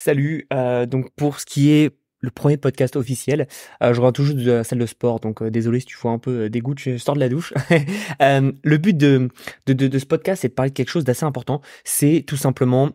Salut. Euh, donc pour ce qui est le premier podcast officiel, euh, je rentre toujours de la salle de sport, donc euh, désolé si tu vois un peu des gouttes, je sors de la douche. le but de, de, de ce podcast, c'est de parler de quelque chose d'assez important. C'est tout simplement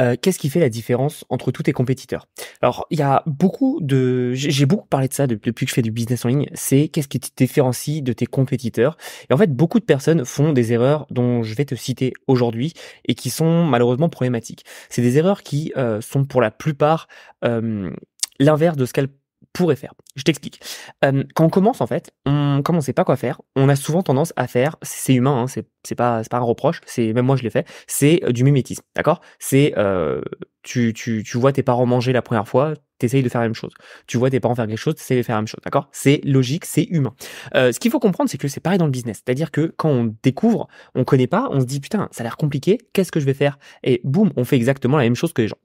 euh, qu'est-ce qui fait la différence entre tous tes compétiteurs Alors, il y a beaucoup de... J'ai beaucoup parlé de ça depuis que je fais du business en ligne. C'est qu'est-ce qui te différencie de tes compétiteurs Et en fait, beaucoup de personnes font des erreurs dont je vais te citer aujourd'hui et qui sont malheureusement problématiques. C'est des erreurs qui euh, sont pour la plupart euh, l'inverse de ce qu'elles pourrait faire. Je t'explique. Euh, quand on commence, en fait, on, comme sait pas quoi faire, on a souvent tendance à faire, c'est humain, hein, c'est pas, pas un reproche, c'est même moi je l'ai fait, c'est euh, du mimétisme, d'accord C'est euh, tu, tu, tu vois tes parents manger la première fois, tu essayes de faire la même chose. Tu vois tes parents faire quelque chose, t'essayes de faire la même chose, d'accord C'est logique, c'est humain. ce qu'il faut comprendre, c'est que c'est pareil dans le business. C'est-à-dire que quand on découvre, on connaît pas, on se dit putain, ça a l'air compliqué, qu'est-ce que je vais faire Et boum, on fait exactement la même chose que les gens.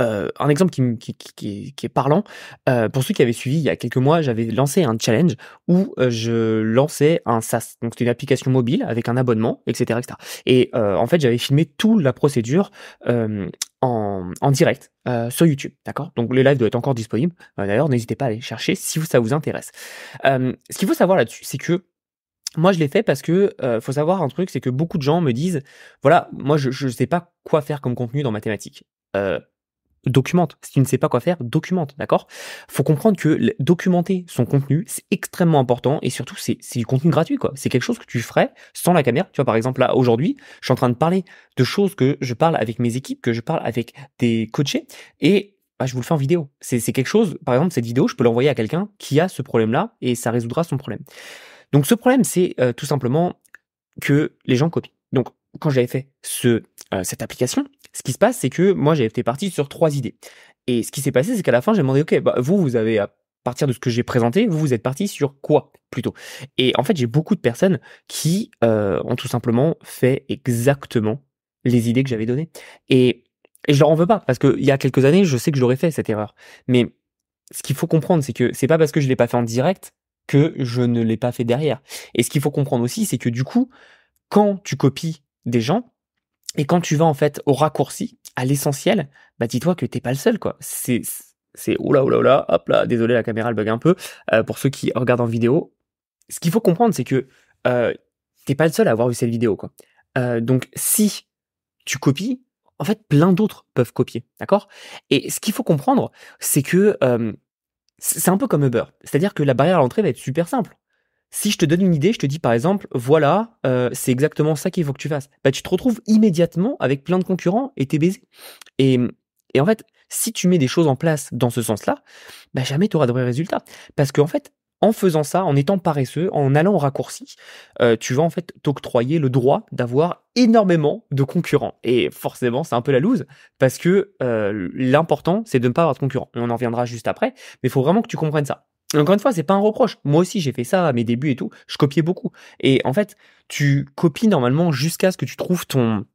Euh, un exemple qui, qui, est parlant, euh, pour ceux qui avaient suivi il y a quelques mois, j'avais lancé un challenge où euh, je lançais un SaaS, donc c'était une application mobile avec un abonnement, etc. etc. Et en fait, j'avais filmé toute la procédure en, en, direct sur YouTube, d'accord Donc le live doit être encore disponible. D'ailleurs, n'hésitez pas à aller chercher si ça vous intéresse. ce qu'il faut savoir là-dessus, c'est que moi, je l'ai fait parce que faut savoir un truc, c'est que beaucoup de gens me disent, voilà, moi, je ne sais pas quoi faire comme contenu dans ma thématique documente. Si tu ne sais pas quoi faire, documente, d'accord Faut comprendre que documenter son contenu, c'est extrêmement important et surtout, c'est du contenu gratuit, quoi. C'est quelque chose que tu ferais sans la caméra. Tu vois, par exemple, là, aujourd'hui, je suis en train de parler de choses que je parle avec mes équipes, que je parle avec des coachés et bah, je vous le fais en vidéo. C'est quelque chose, par exemple, cette vidéo, je peux l'envoyer à quelqu'un qui a ce problème-là et ça résoudra son problème. Donc, ce problème, c'est euh, tout simplement que les gens copient. Donc, quand j'avais fait ce euh, cette application, ce qui se passe, c'est que moi, j'ai été parti sur trois idées. Et ce qui s'est passé, c'est qu'à la fin, j'ai demandé, OK, bah, vous, vous avez, à partir de ce que j'ai présenté, vous, vous êtes parti sur quoi plutôt Et en fait, j'ai beaucoup de personnes qui euh, ont tout simplement fait exactement les idées que j'avais données. Et, et je leur en veux pas, parce que il y a quelques années, je sais que j'aurais fait cette erreur. Mais ce qu'il faut comprendre, c'est que c'est pas parce que je l'ai pas fait en direct que je ne l'ai pas fait derrière. Et ce qu'il faut comprendre aussi, c'est que du coup, quand tu copies des gens, et quand tu vas en fait au raccourci, à l'essentiel, bah dis-toi que t'es pas le seul quoi. C'est c'est oula oula oula, hop là, désolé la caméra elle bug un peu. Euh, pour ceux qui regardent en vidéo, ce qu'il faut comprendre c'est que euh, t'es pas le seul à avoir vu cette vidéo quoi. Euh, donc si tu copies, en fait plein d'autres peuvent copier, d'accord Et ce qu'il faut comprendre c'est que euh, c'est un peu comme Uber, c'est-à-dire que la barrière à l'entrée va être super simple si je te donne une idée, je te dis par exemple, voilà, euh, c'est exactement ça qu'il faut que tu fasses, bah, tu te retrouves immédiatement avec plein de concurrents et t'es baisé. Et, en fait, si tu mets des choses en place dans ce sens-là, bah, jamais tu auras de vrais résultats. Parce qu'en en fait, en faisant ça, en étant paresseux, en allant au raccourci, euh, tu vas en fait t'octroyer le droit d'avoir énormément de concurrents. Et forcément, c'est un peu la loose, parce que euh, l'important, c'est de ne pas avoir de concurrents. on en reviendra juste après, mais il faut vraiment que tu comprennes ça. Encore une fois, c'est pas un reproche. Moi aussi, j'ai fait ça à mes débuts et tout. Je copiais beaucoup. Et en fait, tu copies normalement jusqu'à ce que tu trouves ton,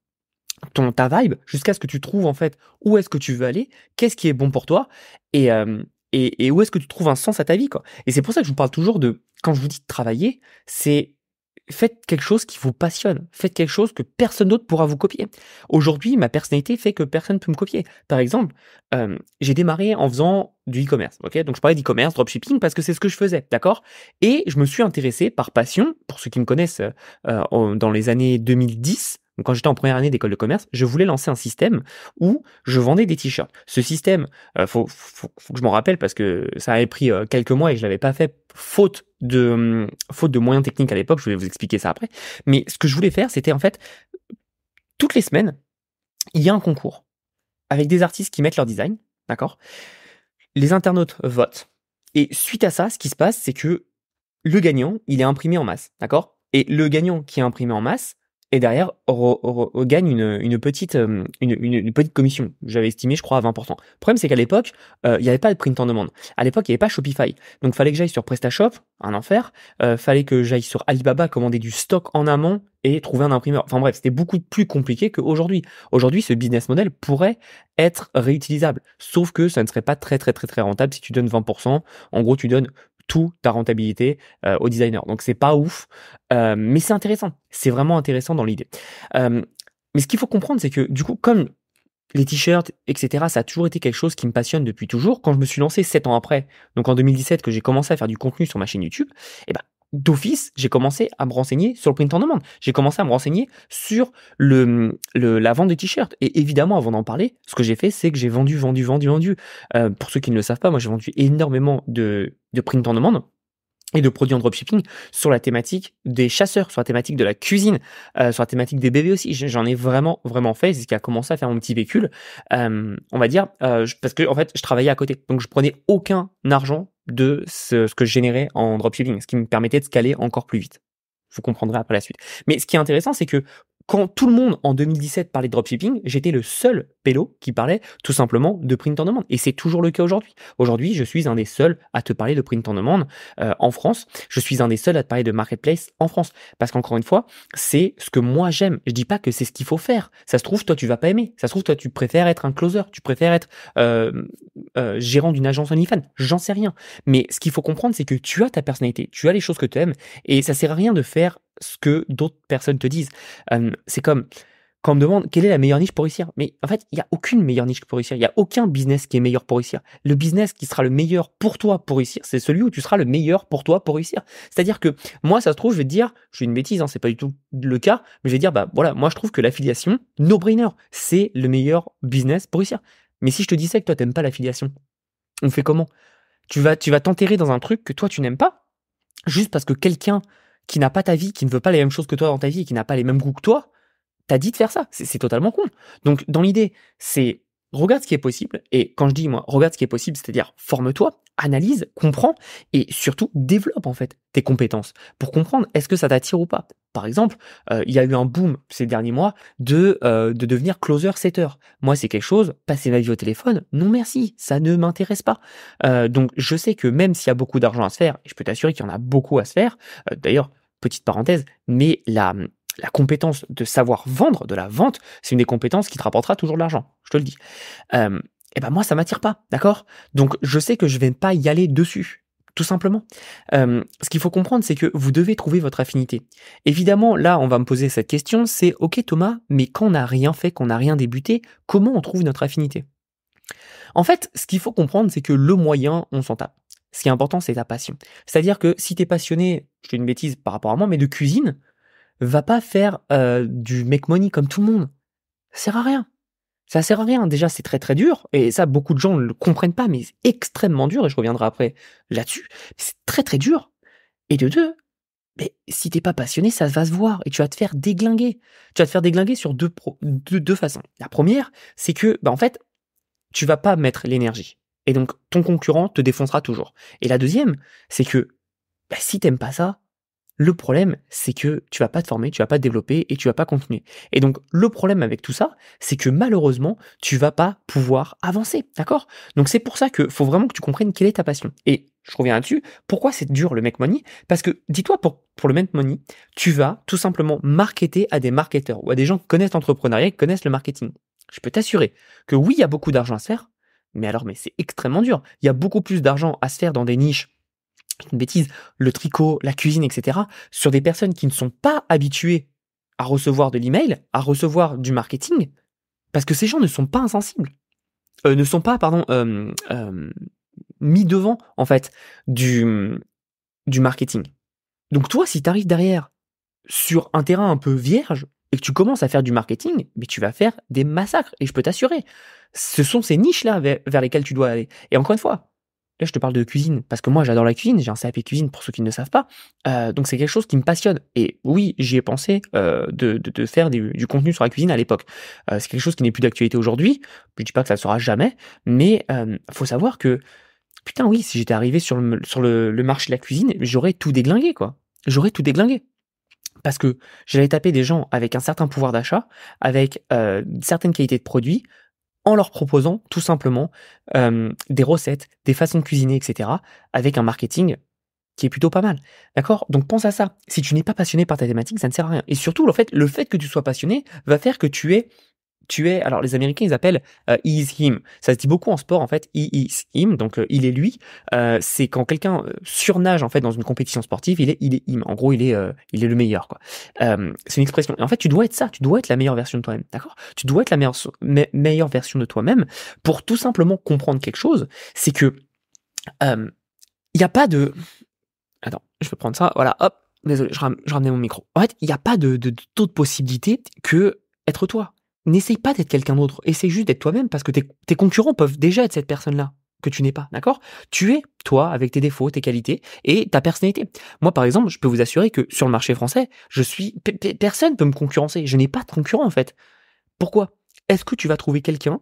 ton ta vibe, jusqu'à ce que tu trouves en fait où est-ce que tu veux aller, qu'est-ce qui est bon pour toi, et euh, et, et, où est-ce que tu trouves un sens à ta vie quoi. Et c'est pour ça que je vous parle toujours de quand je vous dis de travailler, c'est faites quelque chose qui vous passionne, faites quelque chose que personne d'autre pourra vous copier. Aujourd'hui, ma personnalité fait que personne ne peut me copier. Par exemple, euh, j'ai démarré en faisant du e-commerce, ok Donc je parlais d'e-commerce, dropshipping, parce que c'est ce que je faisais, d'accord Et je me suis intéressé par passion, pour ceux qui me connaissent, euh, euh, dans les années 2010, quand j'étais en première année d'école de commerce, je voulais lancer un système où je vendais des t-shirts. Ce système, il euh, faut, que je m'en rappelle parce que ça avait pris euh, quelques mois et je l'avais pas fait faute de hum, faute de moyens techniques à l'époque. Je vais vous expliquer ça après. Mais ce que je voulais faire, c'était en fait toutes les semaines, il y a un concours avec des artistes qui mettent leur design, d'accord. Les internautes votent et suite à ça, ce qui se passe, c'est que le gagnant, il est imprimé en masse, d'accord. Et le gagnant qui est imprimé en masse, et derrière, on, gagne une, petite, euh, une, petite commission. J'avais estimé, je crois, à 20%. Le problème, c'est qu'à l'époque, euh, il n'y avait pas de print en demande. À l'époque, il n'y avait pas Shopify. Donc, il fallait que j'aille sur PrestaShop, un enfer. Euh, fallait que j'aille sur Alibaba commander du stock en amont et trouver un imprimeur. Enfin bref, c'était beaucoup plus compliqué qu'aujourd'hui. Aujourd'hui, ce business model pourrait être réutilisable. Sauf que ça ne serait pas très, très, très, très rentable si tu donnes 20%. En gros, tu donnes tout ta rentabilité euh, au designer. Donc c'est pas ouf, euh, mais c'est intéressant. C'est vraiment intéressant dans l'idée. Euh, mais ce qu'il faut comprendre, c'est que du coup, comme les t-shirts, etc., ça a toujours été quelque chose qui me passionne depuis toujours. Quand je me suis lancé sept ans après, donc en 2017, que j'ai commencé à faire du contenu sur ma chaîne YouTube, eh ben, d'office, j'ai commencé à me renseigner sur le print en demande J'ai commencé à me renseigner sur le, la vente de t-shirts. Et évidemment, avant d'en parler, ce que j'ai fait, c'est que j'ai vendu, vendu, vendu, vendu. Euh, pour ceux qui ne le savent pas, moi, j'ai vendu énormément de, de print en demande et de produits en dropshipping sur la thématique des chasseurs, sur la thématique de la cuisine, euh, sur la thématique des bébés aussi. J'en ai vraiment, vraiment fait. C'est ce qui a commencé à faire mon petit véhicule, euh, on va dire, parce que en fait, je travaillais à côté. Donc, je prenais aucun argent de ce, que je générais en dropshipping, ce qui me permettait de scaler encore plus vite. Vous comprendrez après la suite. Mais ce qui est intéressant, c'est que quand tout le monde en 2017 parlait de dropshipping, j'étais le seul pélo qui parlait tout simplement de print on demande. Et c'est toujours le cas aujourd'hui. Aujourd'hui, je suis un des seuls à te parler de print on demande euh, en France. Je suis un des seuls à te parler de marketplace en France. Parce qu'encore une fois, c'est ce que moi j'aime. Je dis pas que c'est ce qu'il faut faire. Ça se trouve, toi, tu vas pas aimer. Ça se trouve, toi, tu préfères être un closer. Tu préfères être euh, euh, gérant d'une agence OnlyFans. J'en sais rien. Mais ce qu'il faut comprendre, c'est que tu as ta personnalité. Tu as les choses que tu aimes. Et ça sert à rien de faire ce que d'autres personnes te disent. c'est comme quand on me demande quelle est la meilleure niche pour réussir. Mais en fait, il n'y a aucune meilleure niche pour réussir. Il n'y a aucun business qui est meilleur pour réussir. Le business qui sera le meilleur pour toi pour réussir, c'est celui où tu seras le meilleur pour toi pour réussir. C'est-à-dire que moi, ça se trouve, je vais te dire, je suis une bêtise, hein, c'est pas du tout le cas, mais je vais dire, bah voilà, moi je trouve que l'affiliation, no-brainer, c'est le meilleur business pour réussir. Mais si je te disais que toi, tu n'aimes pas l'affiliation, on fait comment Tu vas tu vas t'enterrer dans un truc que toi, tu n'aimes pas, juste parce que quelqu'un qui n'a pas ta vie, qui ne veut pas les mêmes choses que toi dans ta vie, qui n'a pas les mêmes goûts que toi, t'as dit de faire ça. C'est totalement con. Donc, dans l'idée, c'est regarde ce qui est possible. Et quand je dis, moi, regarde ce qui est possible, c'est-à-dire forme-toi, analyse, comprends et surtout développe en fait tes compétences pour comprendre est-ce que ça t'attire ou pas. Par exemple, euh, il y a eu un boom ces derniers mois de, euh, de devenir closer setter. Moi, c'est quelque chose, passer ma vie au téléphone, non merci, ça ne m'intéresse pas. Euh, donc, je sais que même s'il y a beaucoup d'argent à se faire, et je peux t'assurer qu'il y en a beaucoup à se faire, d'ailleurs, petite parenthèse, mais la, la compétence de savoir vendre, de la vente, c'est une des compétences qui te rapportera toujours de l'argent je te le dis. Euh, eh ben moi, ça m'attire pas, d'accord Donc, je sais que je vais pas y aller dessus, tout simplement. Euh, ce qu'il faut comprendre, c'est que vous devez trouver votre affinité. Évidemment, là, on va me poser cette question, c'est « Ok Thomas, mais quand on n'a rien fait, qu'on n'a rien débuté, comment on trouve notre affinité ?» En fait, ce qu'il faut comprendre, c'est que le moyen, on s'en tape. Ce qui est important, c'est ta passion. C'est-à-dire que si tu es passionné, je fais une bêtise par rapport à moi, mais de cuisine, va pas faire euh, du make money comme tout le monde. Ça sert à rien. Ça sert à rien. Déjà, c'est très très dur. Et ça, beaucoup de gens ne le comprennent pas, mais c'est extrêmement dur. Et je reviendrai après là-dessus. C'est très très dur. Et de deux, mais si t'es pas passionné, ça va se voir et tu vas te faire déglinguer. Tu vas te faire déglinguer sur deux, façons. La première, c'est que, bah, en fait, tu vas pas mettre l'énergie. Et donc, ton concurrent te défoncera toujours. Et la deuxième, c'est que si bah, si t'aimes pas ça, le problème, c'est que tu vas pas te former, tu vas pas te développer et tu vas pas continuer. Et donc, le problème avec tout ça, c'est que malheureusement, tu vas pas pouvoir avancer, d'accord Donc, c'est pour ça que faut vraiment que tu comprennes quelle est ta passion. Et je reviens là-dessus. Pourquoi c'est dur le make money Parce que, dis-toi, pour, pour le make money, tu vas tout simplement marketer à des marketeurs ou à des gens qui connaissent l'entrepreneuriat, qui connaissent le marketing. Je peux t'assurer que oui, il y a beaucoup d'argent à se faire, mais alors, mais c'est extrêmement dur. Il y a beaucoup plus d'argent à se faire dans des niches une bêtise, le tricot, la cuisine, etc., sur des personnes qui ne sont pas habituées à recevoir de l'email, à recevoir du marketing, parce que ces gens ne sont pas insensibles, euh, ne sont pas, pardon, euh, euh, mis devant, en fait, du, du marketing. Donc toi, si tu arrives derrière sur un terrain un peu vierge et que tu commences à faire du marketing, mais tu vas faire des massacres, et je peux t'assurer. Ce sont ces niches-là vers lesquelles tu dois aller. Et encore une fois, Là, je te parle de cuisine parce que moi, j'adore la cuisine. J'ai un CAP cuisine pour ceux qui ne savent pas. Euh, donc, c'est quelque chose qui me passionne. Et oui, j'y ai pensé euh, de, faire du contenu sur la cuisine à l'époque. Euh, c'est quelque chose qui n'est plus d'actualité aujourd'hui. Je ne dis pas que ça sera jamais, mais faut savoir que putain, oui, si j'étais arrivé sur le, marché de la cuisine, j'aurais tout déglingué, quoi. J'aurais tout déglingué parce que j'allais taper des gens avec un certain pouvoir d'achat, avec euh, certaines qualités de produits, en leur proposant tout simplement euh, des recettes, des façons de cuisiner, etc., avec un marketing qui est plutôt pas mal. D'accord Donc pense à ça. Si tu n'es pas passionné par ta thématique, ça ne sert à rien. Et surtout, en fait, le fait que tu sois passionné va faire que tu es tu es, alors les Américains ils appellent euh, is him. Ça se dit beaucoup en sport en fait, he is him, donc euh, il est lui. Euh, c'est quand quelqu'un surnage en fait dans une compétition sportive, il est il est him. En gros, il est il est le meilleur quoi. c'est une expression. Et en fait, tu dois être ça, tu dois être la meilleure version de toi-même, d'accord Tu dois être la meilleure meilleure version de toi-même pour tout simplement comprendre quelque chose, c'est que il n'y a pas de Attends, je vais prendre ça. Voilà, hop, désolé, je, ramenais mon micro. En fait, il n'y a pas de d'autre de, possibilité que être toi n'essaye pas d'être quelqu'un d'autre, essaye juste d'être toi-même parce que tes, concurrents peuvent déjà être cette personne-là que tu n'es pas, d'accord Tu es toi avec tes défauts, tes qualités et ta personnalité. Moi par exemple, je peux vous assurer que sur le marché français, je suis personne peut me concurrencer, je n'ai pas de concurrent en fait. Pourquoi Est-ce que tu vas trouver quelqu'un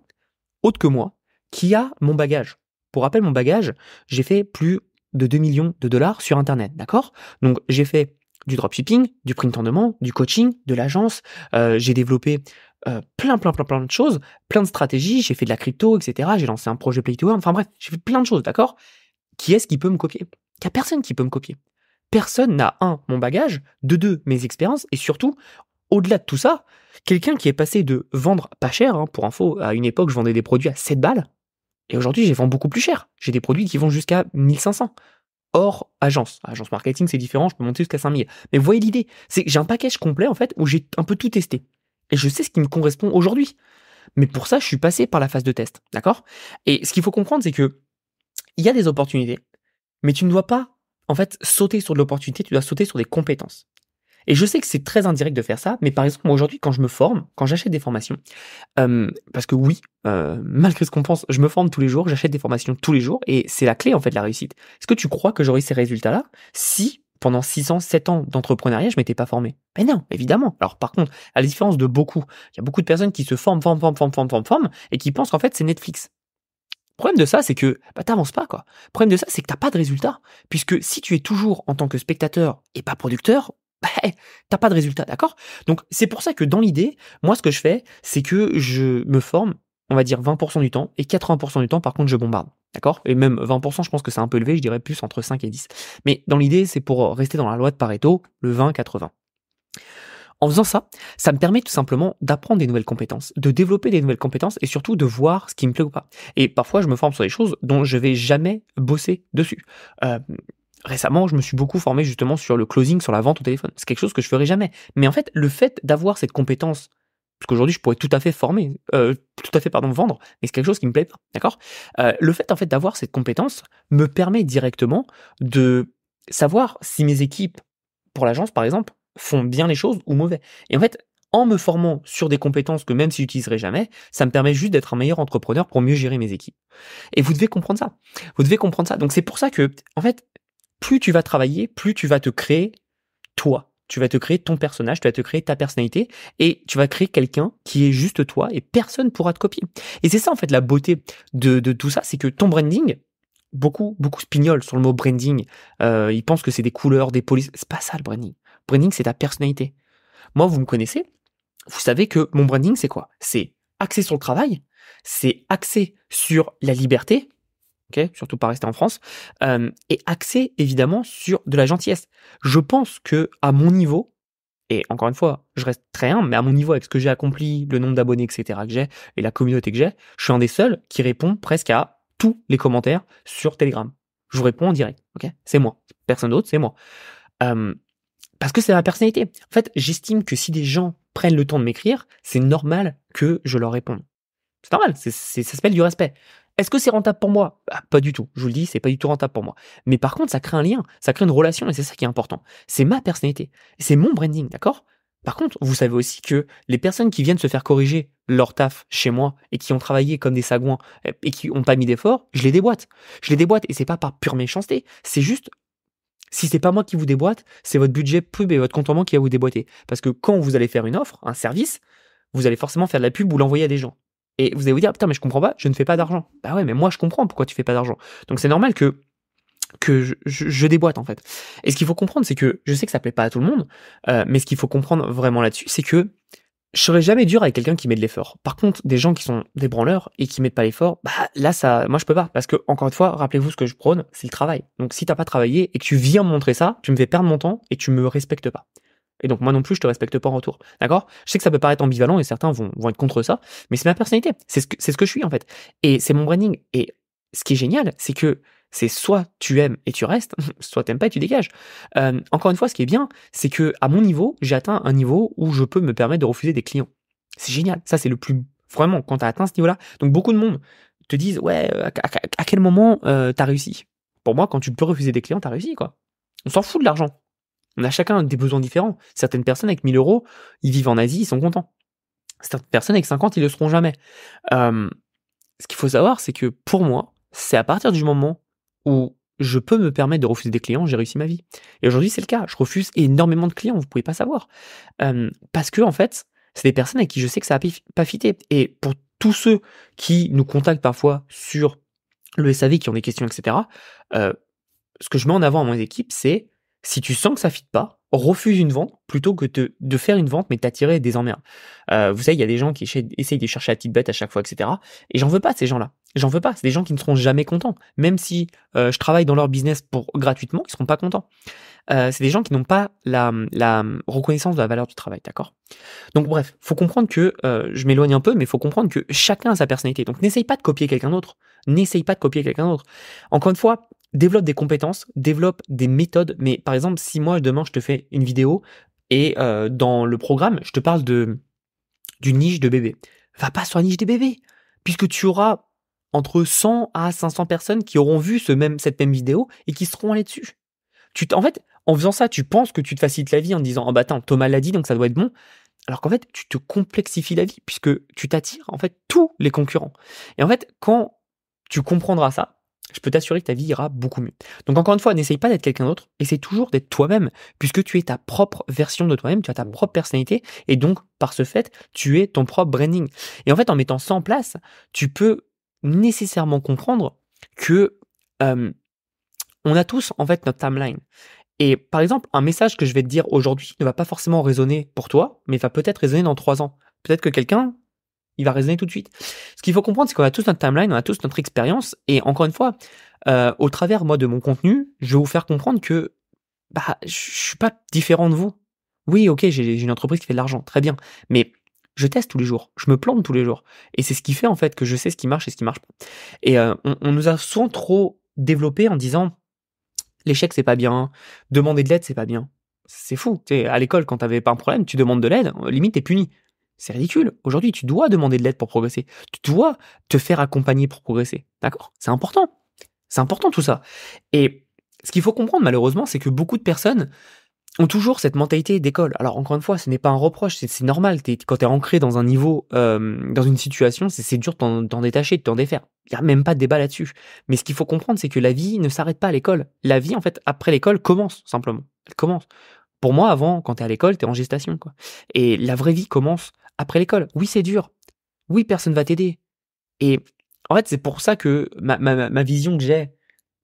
autre que moi qui a mon bagage Pour rappel, mon bagage, j'ai fait plus de 2 millions de dollars sur internet, d'accord Donc j'ai fait du dropshipping, du print on demand, du coaching, de l'agence. Euh, j'ai développé euh, plein, plein, plein, plein de choses, plein de stratégies. J'ai fait de la crypto, etc. J'ai lancé un projet Play to Earn. Enfin bref, j'ai fait plein de choses, d'accord Qui est-ce qui peut me copier Il n'y a personne qui peut me copier. Personne n'a, un, mon bagage, de deux, mes expériences, et surtout, au-delà de tout ça, quelqu'un qui est passé de vendre pas cher, hein, pour info, à une époque, je vendais des produits à 7 balles, et aujourd'hui, je les vends beaucoup plus cher. J'ai des produits qui vont jusqu'à 1500 hors agence. Agence marketing, c'est différent, je peux monter jusqu'à 5000. Mais voyez l'idée, c'est j'ai un package complet en fait où j'ai un peu tout testé et je sais ce qui me correspond aujourd'hui. Mais pour ça, je suis passé par la phase de test, d'accord Et ce qu'il faut comprendre, c'est que il y a des opportunités, mais tu ne dois pas, en fait, sauter sur de l'opportunité, tu dois sauter sur des compétences. Et je sais que c'est très indirect de faire ça, mais par exemple, moi aujourd'hui, quand je me forme, quand j'achète des formations, euh, parce que oui, euh, malgré ce qu'on pense, je me forme tous les jours, j'achète des formations tous les jours, et c'est la clé en fait de la réussite. Est-ce que tu crois que j'aurai ces résultats-là si pendant 6 ans, 7 ans d'entrepreneuriat, je m'étais pas formé. Mais non, évidemment. Alors par contre, à la différence de beaucoup, il y a beaucoup de personnes qui se forment, forment, forment, forment, forment, forment, et qui pensent qu'en fait c'est Netflix. Le problème de ça, c'est que bah, t'avances pas quoi. Le problème de ça, c'est que t'as pas de résultat. Puisque si tu es toujours en tant que spectateur et pas producteur, bah, eh, t'as pas de résultat, d'accord Donc c'est pour ça que dans l'idée, moi ce que je fais, c'est que je me forme, on va dire 20% du temps, et 80% du temps par contre je bombarde. D'accord Et même 20%, je pense que c'est un peu élevé, je dirais plus entre 5 et 10. Mais dans l'idée, c'est pour rester dans la loi de Pareto, le 20-80. En faisant ça, ça me permet tout simplement d'apprendre des nouvelles compétences, de développer des nouvelles compétences et surtout de voir ce qui me plaît ou pas. Et parfois, je me forme sur des choses dont je vais jamais bosser dessus. Euh, récemment, je me suis beaucoup formé justement sur le closing, sur la vente au téléphone. C'est quelque chose que je ferai jamais. Mais en fait, le fait d'avoir cette compétence parce qu'aujourd'hui je pourrais tout à fait former, euh, tout à fait pardon vendre, mais c'est quelque chose qui me plaît pas, d'accord euh, Le fait en fait d'avoir cette compétence me permet directement de savoir si mes équipes pour l'agence par exemple font bien les choses ou mauvais. Et en fait, en me formant sur des compétences que même si j'utiliserai jamais, ça me permet juste d'être un meilleur entrepreneur pour mieux gérer mes équipes. Et vous devez comprendre ça. Vous devez comprendre ça. Donc c'est pour ça que en fait, plus tu vas travailler, plus tu vas te créer toi tu vas te créer ton personnage, tu vas te créer ta personnalité et tu vas créer quelqu'un qui est juste toi et personne pourra te copier. Et c'est ça en fait la beauté de, tout ça, c'est que ton branding, beaucoup beaucoup spignolent sur le mot branding, euh, ils pensent que c'est des couleurs, des polices, c'est pas ça le branding. Branding c'est ta personnalité. Moi vous me connaissez, vous savez que mon branding c'est quoi C'est axé sur le travail, c'est axé sur la liberté surtout pas rester en France, euh, et axé évidemment sur de la gentillesse. Je pense que à mon niveau, et encore une fois, je reste très humble, mais à mon niveau, avec ce que j'ai accompli, le nombre d'abonnés, etc., que j'ai, et la communauté que j'ai, je suis un des seuls qui répond presque à tous les commentaires sur Telegram. Je vous réponds en direct, ok C'est moi. Personne d'autre, c'est moi. Euh, parce que c'est ma personnalité. En fait, j'estime que si des gens prennent le temps de m'écrire, c'est normal que je leur réponde. C'est normal, c'est, ça s'appelle du respect. Est-ce que c'est rentable pour moi bah, Pas du tout. Je vous le dis, c'est pas du tout rentable pour moi. Mais par contre, ça crée un lien, ça crée une relation et c'est ça qui est important. C'est ma personnalité, c'est mon branding, d'accord Par contre, vous savez aussi que les personnes qui viennent se faire corriger leur taf chez moi et qui ont travaillé comme des sagouins eh, et qui n'ont pas mis d'efforts, je les déboîte. Je les déboîte et c'est pas par pure méchanceté, c'est juste si c'est pas moi qui vous déboîte, c'est votre budget pub et votre contentement qui va vous déboîter. Parce que quand vous allez faire une offre, un service, vous allez forcément faire de la pub ou l'envoyer à des gens. Et vous allez vous dire, putain, mais je comprends pas, je ne fais pas d'argent. Bah ouais, mais moi, je comprends pourquoi tu fais pas d'argent. Donc c'est normal que que je, déboite déboîte en fait. Et ce qu'il faut comprendre, c'est que je sais que ça plaît pas à tout le monde, euh, mais ce qu'il faut comprendre vraiment là-dessus, c'est que je serai jamais dur avec quelqu'un qui met de l'effort. Par contre, des gens qui sont des branleurs et qui mettent pas l'effort, bah là ça, moi je peux pas parce que encore une fois, rappelez-vous ce que je prône, c'est le travail. Donc si t'as pas travaillé et que tu viens me montrer ça, tu me fais perdre mon temps et tu me respectes pas. Et donc moi non plus, je te respecte pas en retour. D'accord Je sais que ça peut paraître ambivalent et certains vont, vont être contre ça, mais c'est ma personnalité. C'est ce, que, je suis en fait. Et c'est mon branding. Et ce qui est génial, c'est que c'est soit tu aimes et tu restes, soit tu t'aimes pas et tu dégages. Euh, encore une fois, ce qui est bien, c'est que à mon niveau, j'ai atteint un niveau où je peux me permettre de refuser des clients. C'est génial. Ça, c'est le plus vraiment quand tu as atteint ce niveau-là. Donc beaucoup de monde te disent ouais, euh, à, quel moment tu euh, t'as réussi Pour moi, quand tu peux refuser des clients, t'as réussi quoi. On s'en fout de l'argent. On a chacun des besoins différents. Certaines personnes avec 1000 euros, ils vivent en Asie, ils sont contents. Certaines personnes avec 50, ils ne le seront jamais. ce qu'il faut savoir, c'est que pour moi, c'est à partir du moment où je peux me permettre de refuser des clients, j'ai réussi ma vie. Et aujourd'hui, c'est le cas. Je refuse énormément de clients, vous ne pouvez pas savoir. parce que, en fait, c'est des personnes avec qui je sais que ça n'a pas fité. Et pour tous ceux qui nous contactent parfois sur le SAV, qui ont des questions, etc., ce que je mets en avant à mon équipe, c'est si tu sens que ça fit pas, refuse une vente plutôt que de faire une vente mais t'attirer des emmerdes. Euh, vous savez, il y a des gens qui essayent de chercher la petite bête à chaque fois, etc. Et j'en veux pas ces gens-là. J'en veux pas. C'est des gens qui ne seront jamais contents. Même si euh, je travaille dans leur business pour gratuitement, ils seront pas contents. Euh, c'est des gens qui n'ont pas la, reconnaissance de la valeur du travail, d'accord Donc bref, faut comprendre que je m'éloigne un peu, mais faut comprendre que chacun a sa personnalité. Donc n'essaye pas de copier quelqu'un d'autre. N'essaye pas de copier quelqu'un d'autre. Encore une fois, développe des compétences, développe des méthodes. Mais par exemple, si moi demain je te fais une vidéo et euh, dans le programme je te parle de d'une niche de bébés, va pas sur la niche des bébés, puisque tu auras entre 100 à 500 personnes qui auront vu ce même, cette même vidéo et qui seront allées dessus. Tu en fait, en faisant ça, tu penses que tu te facilites la vie en disant, oh bah attends, Thomas l'a dit, donc ça doit être bon. Alors qu'en fait, tu te complexifies la vie puisque tu t'attires en fait tous les concurrents. Et en fait, quand tu comprendras ça, je peux t'assurer que ta vie ira beaucoup mieux. Donc encore une fois, n'essaye pas d'être quelqu'un d'autre, essaie toujours d'être toi-même, puisque tu es ta propre version de toi-même, tu as ta propre personnalité, et donc par ce fait, tu es ton propre branding. Et en fait, en mettant ça en place, tu peux nécessairement comprendre que euh, on a tous en fait notre timeline. Et par exemple, un message que je vais te dire aujourd'hui ne va pas forcément résonner pour toi, mais va peut-être résonner dans trois ans. Peut-être que quelqu'un il va résonner tout de suite. Ce qu'il faut comprendre, c'est qu'on a tous notre timeline, on a tous notre expérience, et encore une fois, euh, au travers moi de mon contenu, je vais vous faire comprendre que bah je suis pas différent de vous. Oui, ok, j'ai une entreprise qui fait de l'argent, très bien, mais je teste tous les jours, je me plante tous les jours, et c'est ce qui fait en fait que je sais ce qui marche et ce qui marche pas. Et euh, on, nous a souvent trop développé en disant l'échec c'est pas bien, demander de l'aide c'est pas bien. C'est fou. à l'école, quand t'avais pas un problème, tu demandes de l'aide, limite t'es puni. C'est ridicule. Aujourd'hui, tu dois demander de l'aide pour progresser. Tu dois te faire accompagner pour progresser. D'accord C'est important. C'est important tout ça. Et ce qu'il faut comprendre malheureusement, c'est que beaucoup de personnes ont toujours cette mentalité d'école. Alors encore une fois, ce n'est pas un reproche, c'est normal. quand tu es ancré dans un niveau, euh, dans une situation, c'est dur de t'en détacher, de t'en défaire. Il n'y a même pas de débat là-dessus. Mais ce qu'il faut comprendre, c'est que la vie ne s'arrête pas à l'école. La vie, en fait, après l'école, commence simplement. Elle commence. Pour moi, avant, quand tu es à l'école, tu es en gestation. Et la vraie vie commence après l'école. Oui, c'est dur. Oui, personne va t'aider. Et en fait, c'est pour ça que ma, vision que j'ai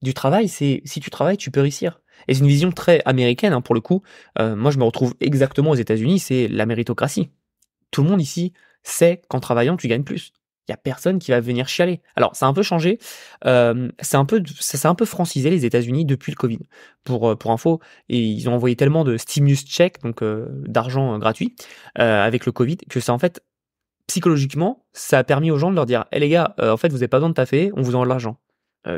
du travail, c'est si tu travailles, tu peux réussir. Et c'est une vision très américaine, hein, pour le coup. Euh, moi, je me retrouve exactement aux États-Unis, c'est la méritocratie. Tout le monde ici sait qu'en travaillant, tu gagnes plus il y a personne qui va venir chialer. Alors, ça a un peu changé. Euh, c'est un peu, ça s'est un peu francisé les États-Unis depuis le Covid. Pour euh, pour info, et ils ont envoyé tellement de stimulus checks, donc euh, d'argent euh, gratuit, euh, avec le Covid, que ça en fait psychologiquement, ça a permis aux gens de leur dire, Eh les gars, en fait, vous n'avez pas besoin de taffer, on vous envoie de l'argent.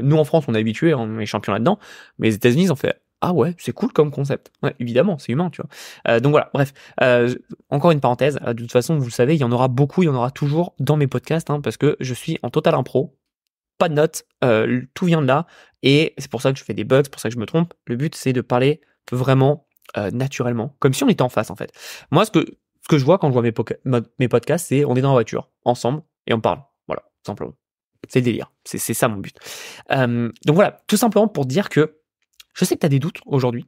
nous en France, on est habitués, on est champion là-dedans, mais les États-Unis, ils ont fait, ah ouais, c'est cool comme concept. Ouais, évidemment, c'est humain, tu vois. Euh, donc voilà, bref, euh, encore une parenthèse. Euh, de toute façon, vous le savez, il y en aura beaucoup, il y en aura toujours dans mes podcasts, hein, parce que je suis en total impro, pas de notes, tout vient de là, et c'est pour ça que je fais des bugs, c'est pour ça que je me trompe. Le but, c'est de parler vraiment naturellement, comme si on était en face, en fait. Moi, ce que, ce que je vois quand je vois mes, podcasts, c'est on est dans la voiture, ensemble, et on parle. Voilà, tout simplement. C'est délire. C'est ça mon but. donc voilà, tout simplement pour dire que je sais que tu as des doutes aujourd'hui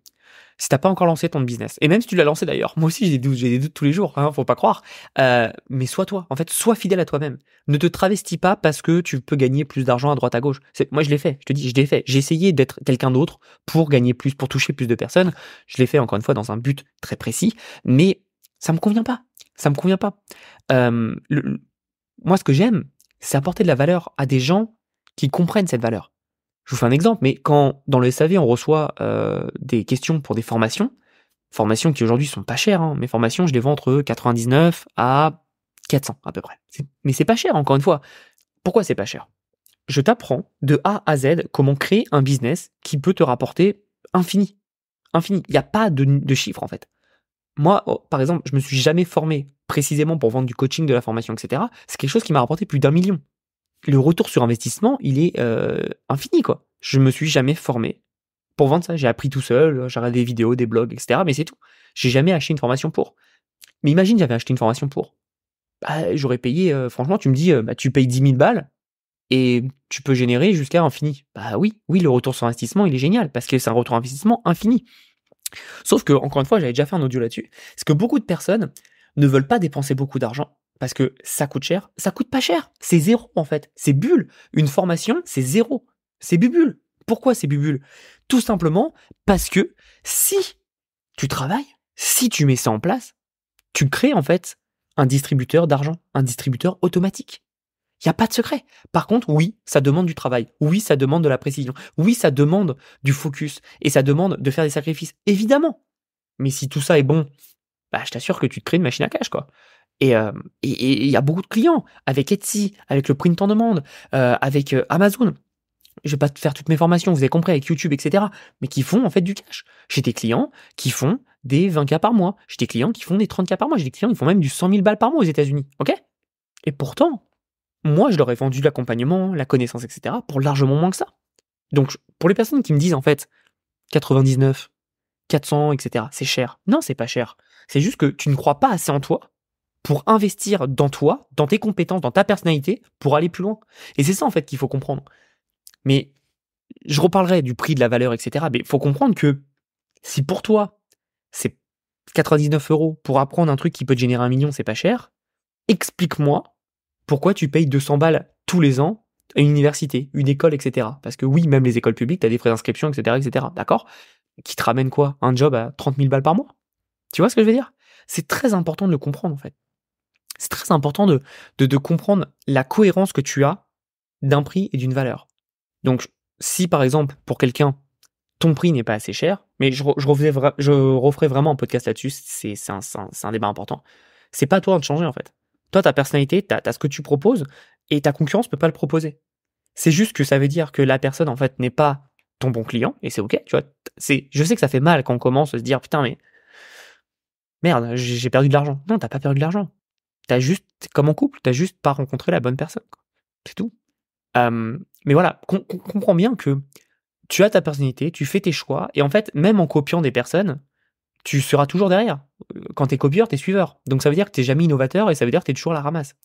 si tu t'as pas encore lancé ton business. Et même si tu l'as lancé d'ailleurs, moi aussi j'ai des doutes, j'ai des doutes tous les jours, hein, faut pas croire. Euh, mais sois toi, en fait, sois fidèle à toi-même. Ne te travestis pas parce que tu peux gagner plus d'argent à droite à gauche. C'est, moi je l'ai fait, je te dis, je l'ai fait. J'ai essayé d'être quelqu'un d'autre pour gagner plus, pour toucher plus de personnes. Je l'ai fait encore une fois dans un but très précis, mais ça me convient pas. Ça me convient pas. Euh, moi ce que j'aime, c'est apporter de la valeur à des gens qui comprennent cette valeur. Je vous fais un exemple, mais quand dans le SAV on reçoit euh, des questions pour des formations, formations qui aujourd'hui sont pas chères, hein, mes formations je les vends entre 99 à 400 à peu près. Mais c'est pas cher encore une fois. Pourquoi c'est pas cher Je t'apprends de A à Z comment créer un business qui peut te rapporter infini. Infini. Il n'y a pas de, chiffres chiffre en fait. Moi, oh, par exemple, je me suis jamais formé précisément pour vendre du coaching, de la formation, etc. C'est quelque chose qui m'a rapporté plus d'un million le retour sur investissement, il est euh, infini, quoi. Je me suis jamais formé pour vendre ça. J'ai appris tout seul, euh, j'ai des vidéos, des blogs, etc. Mais c'est tout. J'ai jamais acheté une formation pour. Mais imagine, j'avais acheté une formation pour. Bah, j'aurais payé, euh, franchement, tu me dis, bah, tu payes 10 000 balles et tu peux générer jusqu'à infini. Bah oui, oui, le retour sur investissement, il est génial parce que c'est un retour investissement infini. Sauf que, encore une fois, j'avais déjà fait un audio là-dessus. C'est que beaucoup de personnes ne veulent pas dépenser beaucoup d'argent parce que ça coûte cher. Ça coûte pas cher. C'est zéro, en fait. C'est bulle. Une formation, c'est zéro. C'est bubule. Pourquoi c'est bubule Tout simplement parce que si tu travailles, si tu mets ça en place, tu crées, en fait, un distributeur d'argent, un distributeur automatique. Il n'y a pas de secret. Par contre, oui, ça demande du travail. Oui, ça demande de la précision. Oui, ça demande du focus. Et ça demande de faire des sacrifices, évidemment. Mais si tout ça est bon, bah, je t'assure que tu te crées une machine à cash, quoi. Euh, et il y a beaucoup de clients avec Etsy, avec le print en demande, euh, avec euh, Amazon je vais pas te faire toutes mes formations, vous avez compris, avec YouTube, etc. Mais qui font en fait du cash. J'ai des clients qui font des 20K par mois. J'ai des clients qui font des 30K par mois. J'ai des clients qui font même du 100 000 balles par mois aux États-Unis. OK Et pourtant, moi, je leur ai vendu l'accompagnement, la connaissance, etc. pour largement moins que ça. Donc, pour les personnes qui me disent en fait 99, 400, etc., c'est cher. Non, c'est pas cher. C'est juste que tu ne crois pas assez en toi pour investir dans toi, dans tes compétences, dans ta personnalité, pour aller plus loin. Et c'est ça, en fait, qu'il faut comprendre. Mais je reparlerai du prix, de la valeur, etc. Mais il faut comprendre que si pour toi, c'est 99 euros pour apprendre un truc qui peut te générer un million, c'est pas cher, explique-moi pourquoi tu payes 200 balles tous les ans à une université, une école, etc. Parce que oui, même les écoles publiques, tu as des frais d'inscription, etc., etc. D'accord Qui te ramène quoi Un job à 30 000 balles par mois Tu vois ce que je veux dire C'est très important de le comprendre, en fait. C'est très important de, de, comprendre la cohérence que tu as d'un prix et d'une valeur. Donc, si par exemple, pour quelqu'un, ton prix n'est pas assez cher, mais je, je, je referai vraiment un podcast là-dessus, c'est un, débat important. C'est pas à toi de changer en fait. Toi, ta personnalité, tu as, ce que tu proposes et ta concurrence ne peut pas le proposer. C'est juste que ça veut dire que la personne en fait n'est pas ton bon client et c'est ok, tu vois. je sais que ça fait mal quand on commence à se dire putain mais merde, j'ai perdu de l'argent. Non, t'as pas perdu de l'argent. T'as juste, comme en couple, t'as juste pas rencontré la bonne personne. C'est tout. mais voilà, on comprend bien que tu as ta personnalité, tu fais tes choix, et en fait, même en copiant des personnes, tu seras toujours derrière. Euh, quand t'es copieur, t'es suiveur. Donc ça veut dire que t'es jamais innovateur et ça veut dire que t'es toujours la ramasse.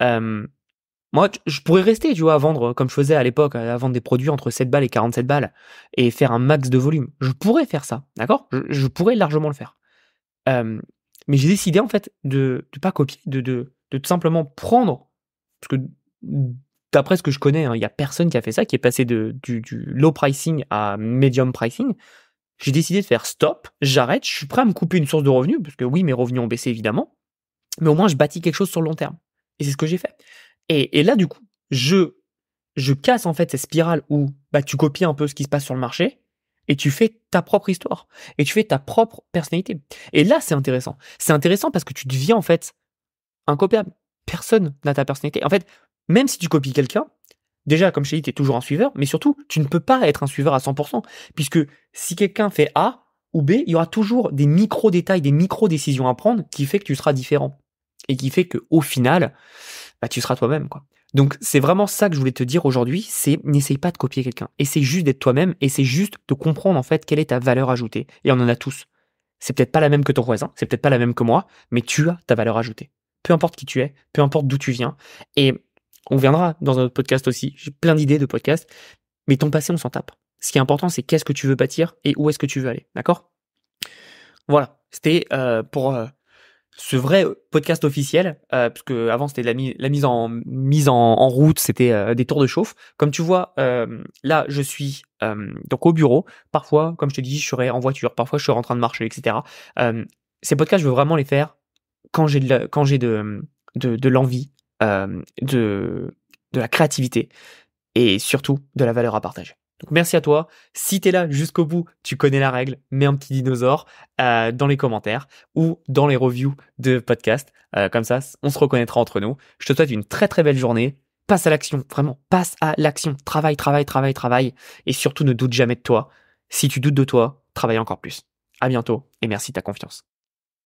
moi, je pourrais rester, tu vois, à vendre, comme je faisais à l'époque, à vendre des produits entre 7 balles et 47 balles, et faire un max de volume. Je pourrais faire ça, d'accord je, pourrais largement le faire. Euh, mais j'ai décidé en fait de ne pas copier, de, tout simplement prendre, parce que d'après ce que je connais, hein, il n'y a personne qui a fait ça, qui est passé de, du, low pricing à medium pricing. J'ai décidé de faire stop, j'arrête, je suis prêt à me couper une source de revenus, parce que oui, mes revenus ont baissé évidemment, mais au moins je bâtis quelque chose sur le long terme. Et c'est ce que j'ai fait. Et, là, du coup, je, je casse en fait cette spirale où bah, tu copies un peu ce qui se passe sur le marché, et tu fais ta propre histoire et tu fais ta propre personnalité. Et là, c'est intéressant. C'est intéressant parce que tu deviens en fait incopiable. Personne n'a ta personnalité. En fait, même si tu copies quelqu'un, déjà, comme je t'ai dit, tu es toujours un suiveur, mais surtout, tu ne peux pas être un suiveur à 100%, puisque si quelqu'un fait A ou B, il y aura toujours des micro-détails, des micro-décisions à prendre qui fait que tu seras différent et qui fait que au final, bah, tu seras toi-même. quoi. Donc c'est vraiment ça que je voulais te dire aujourd'hui, c'est n'essaye pas de copier quelqu'un. Essaye juste d'être toi-même, et c'est juste de comprendre en fait quelle est ta valeur ajoutée. Et on en a tous. C'est peut-être pas la même que ton voisin, c'est peut-être pas la même que moi, mais tu as ta valeur ajoutée. Peu importe qui tu es, peu importe d'où tu viens. Et on viendra dans un autre podcast aussi. J'ai plein d'idées de podcasts, mais ton passé, on s'en tape. Ce qui est important, c'est qu'est-ce que tu veux bâtir et où est-ce que tu veux aller. D'accord Voilà, c'était euh, pour... Euh, ce vrai podcast officiel, euh, parce que avant c'était la, la, mise en mise en, route, c'était euh, des tours de chauffe. Comme tu vois, euh, là je suis donc au bureau. Parfois, comme je te dis, je serai en voiture, parfois je serai en train de marcher, etc. ces podcasts, je veux vraiment les faire quand j'ai de quand j'ai de de, de l'envie, de de la créativité et surtout de la valeur à partager. Donc merci à toi. Si t'es là jusqu'au bout, tu connais la règle, mets un petit dinosaure euh, dans les commentaires ou dans les reviews de podcast. Euh, comme ça, on se reconnaîtra entre nous. Je te souhaite une très très belle journée. Passe à l'action, vraiment, passe à l'action. Travaille, travaille, travaille, travaille. Et surtout, ne doute jamais de toi. Si tu doutes de toi, travaille encore plus. À bientôt et merci de ta confiance.